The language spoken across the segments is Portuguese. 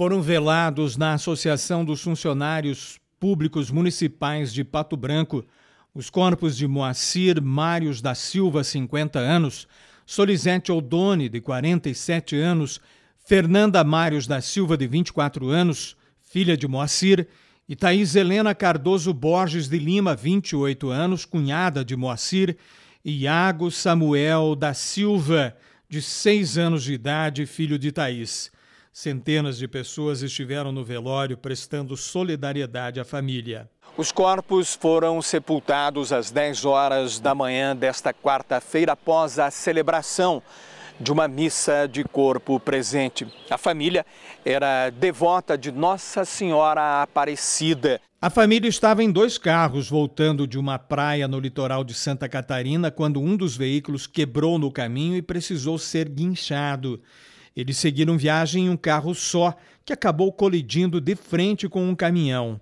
foram velados na Associação dos Funcionários Públicos Municipais de Pato Branco os corpos de Moacir Mários da Silva, 50 anos, Solisete Odone, de 47 anos, Fernanda Mários da Silva, de 24 anos, filha de Moacir, e Thaís Helena Cardoso Borges de Lima, 28 anos, cunhada de Moacir, e Iago Samuel da Silva, de 6 anos de idade, filho de Thaís. Centenas de pessoas estiveram no velório prestando solidariedade à família. Os corpos foram sepultados às 10 horas da manhã desta quarta-feira após a celebração de uma missa de corpo presente. A família era devota de Nossa Senhora Aparecida. A família estava em dois carros voltando de uma praia no litoral de Santa Catarina quando um dos veículos quebrou no caminho e precisou ser guinchado. Eles seguiram viagem em um carro só, que acabou colidindo de frente com um caminhão.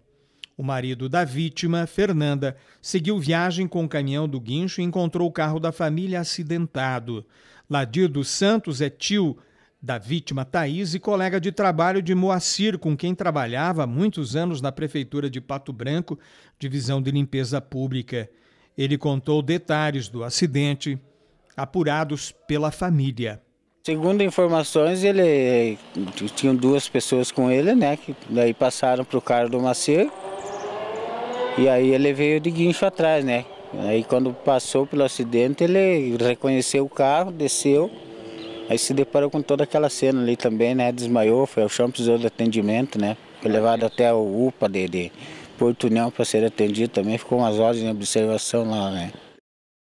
O marido da vítima, Fernanda, seguiu viagem com o caminhão do guincho e encontrou o carro da família acidentado. Ladir dos Santos é tio da vítima Thaís e colega de trabalho de Moacir, com quem trabalhava há muitos anos na prefeitura de Pato Branco, divisão de limpeza pública. Ele contou detalhes do acidente, apurados pela família. Segundo informações, ele tinha duas pessoas com ele, né? Que daí passaram para o cara do Maceio E aí ele veio de guincho atrás, né? Aí quando passou pelo acidente, ele reconheceu o carro, desceu. Aí se deparou com toda aquela cena ali também, né? Desmaiou, foi ao chão, precisou de atendimento, né? Foi levado até o UPA de, de Porto União para ser atendido também. Ficou umas horas em observação lá, né?